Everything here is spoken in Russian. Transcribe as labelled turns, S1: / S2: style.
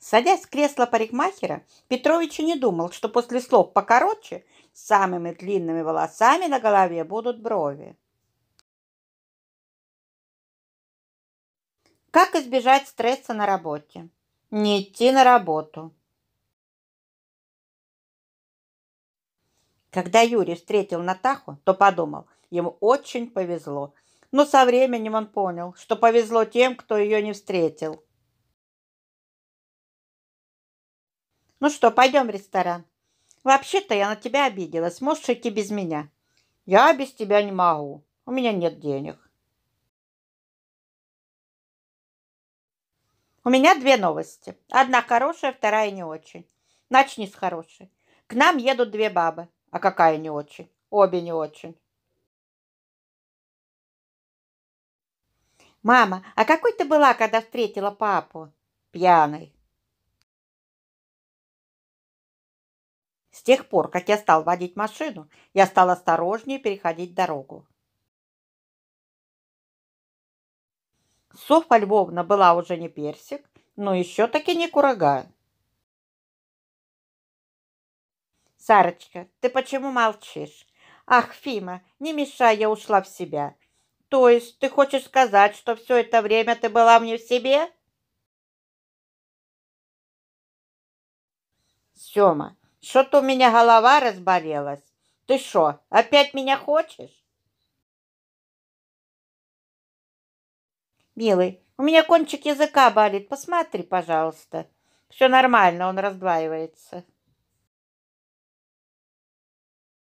S1: Садясь в кресло парикмахера, Петрович не думал, что после слов покороче самыми длинными волосами на голове будут брови. Как избежать стресса на работе? Не идти на работу. Когда Юрий встретил Натаху, то подумал, ему очень повезло. Но со временем он понял, что повезло тем, кто ее не встретил. Ну что, пойдем в ресторан. Вообще-то я на тебя обиделась. Можешь идти без меня. Я без тебя не могу. У меня нет денег. У меня две новости. Одна хорошая, вторая не очень. Начни с хорошей. К нам едут две бабы. А какая не очень? Обе не очень. Мама, а какой ты была, когда встретила папу? пьяный? С тех пор, как я стал водить машину, я стал осторожнее переходить дорогу. Софья Львовна была уже не персик, но еще таки не курага. «Сарочка, ты почему молчишь? Ах, Фима, не мешай, я ушла в себя. То есть ты хочешь сказать, что все это время ты была мне в себе?» «Сема, что-то у меня голова разболелась. Ты что, опять меня хочешь? Милый, у меня кончик языка болит. Посмотри, пожалуйста. Все нормально, он раздваивается.